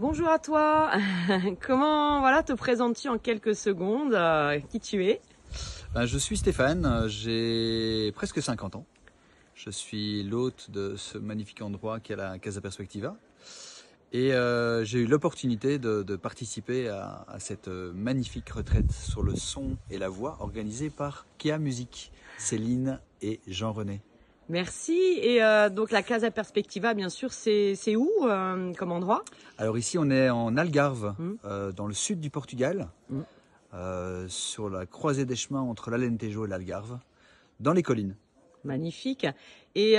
Bonjour à toi. Comment voilà te présentes-tu en quelques secondes euh, Qui tu es ben, Je suis Stéphane. J'ai presque 50 ans. Je suis l'hôte de ce magnifique endroit est la Casa Perspectiva. Et euh, j'ai eu l'opportunité de, participer à, à, cette magnifique retraite sur le son et la voix organisée par Kia Musique, Céline et Jean-René. Merci. Et euh, donc la Casa Perspectiva, bien sûr, c'est où euh, comme endroit Alors ici, on est en Algarve, mmh. euh, dans le sud du Portugal, mmh. sur la croisée des chemins entre la Lentejo et l'Algarve, dans les collines. Magnifique. Et,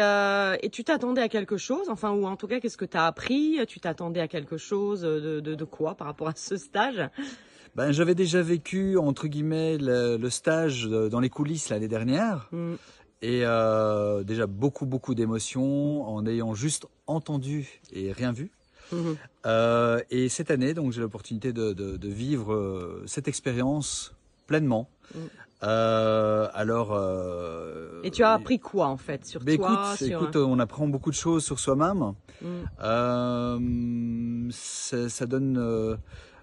tu t'attendais à quelque chose, enfin, ou en tout cas, qu'est-ce que tu as appris Tu t'attendais à quelque chose de, quoi par rapport à ce stage ben, J'avais déjà vécu, entre guillemets, le, stage dans les coulisses l'année dernière. Mmh. Et euh, déjà beaucoup, beaucoup d'émotions en ayant juste entendu et rien vu. Mhm. Euh, et cette année, donc, j'ai l'opportunité de, vivre euh, cette expérience pleinement. Mhm. alors. et tu as appris quoi en fait sur bah, toi Écoute, écoute on apprend beaucoup de choses sur soi-même. Mhm. ça donne,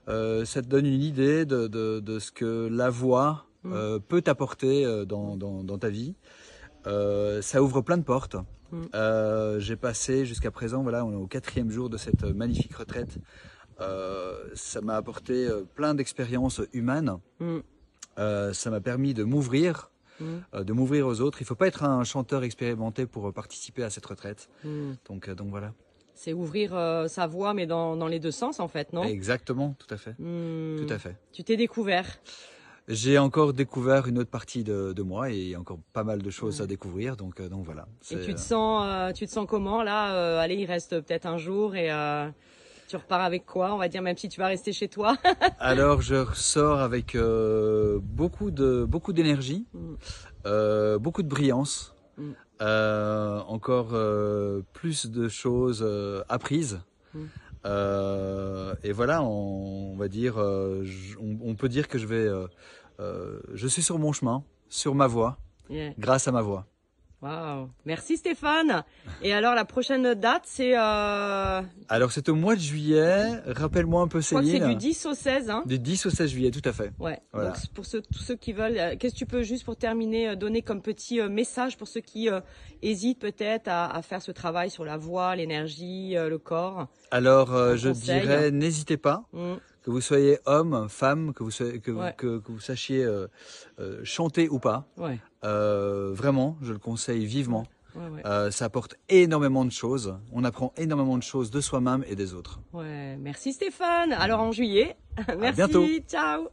ça te donne une idée de, ce que la voix peut t'apporter dans, ta vie. Euh, ça ouvre plein de portes. Mm. Euh, j'ai passé jusqu'à présent, voilà, on est au quatrième jour de cette magnifique retraite. Euh, ça m'a apporté plein d'expériences humaines. Mm. ça m'a permis de m'ouvrir, mm. de m'ouvrir aux autres. Il ne faut pas être un chanteur expérimenté pour participer à cette retraite. Donc, donc voilà. C'est ouvrir sa voix, mais dans, les deux sens, en fait, non Exactement, tout à fait. Tout à fait. Tu t'es découvert j'ai encore découvert une autre partie de, moi et encore pas mal de choses à découvrir. Donc, euh, donc voilà. Et tu te euh, sens, euh, tu te sens comment là Allez, il reste peut-être un jour et tu repars avec quoi On va dire même si tu vas rester chez toi. Alors je ressors avec beaucoup de beaucoup d'énergie, mm. beaucoup de brillance, mm. encore plus de choses apprises. Mm. Euh, et voilà, on, va dire, euh, on, peut dire que je vais, euh, je suis sur mon chemin, sur ma voie, grâce à ma voix. Merci Stéphane. Et alors la prochaine date c'est euh, Alors c'est au mois de juillet. Rappelle-moi un peu ces C'est du 10 au 16 hein. Du 10 au 16 juillet, tout à fait. Ouais. Donc pour ceux, tous ceux qui veulent euh, qu'est-ce que tu peux juste pour terminer euh, donner comme petit message pour ceux qui hésitent peut-être à, faire ce travail sur la voix, l'énergie, le corps Alors je dirais n'hésitez pas. Mmh que vous soyez homme, femme, que vous, que, vous sachiez euh, euh, chanter ou pas, euh, vraiment, je le conseille vivement. ça apporte énormément de choses. On apprend énormément de choses de soi-même et des autres. merci Stéphane. Alors en juillet, merci. Ciao.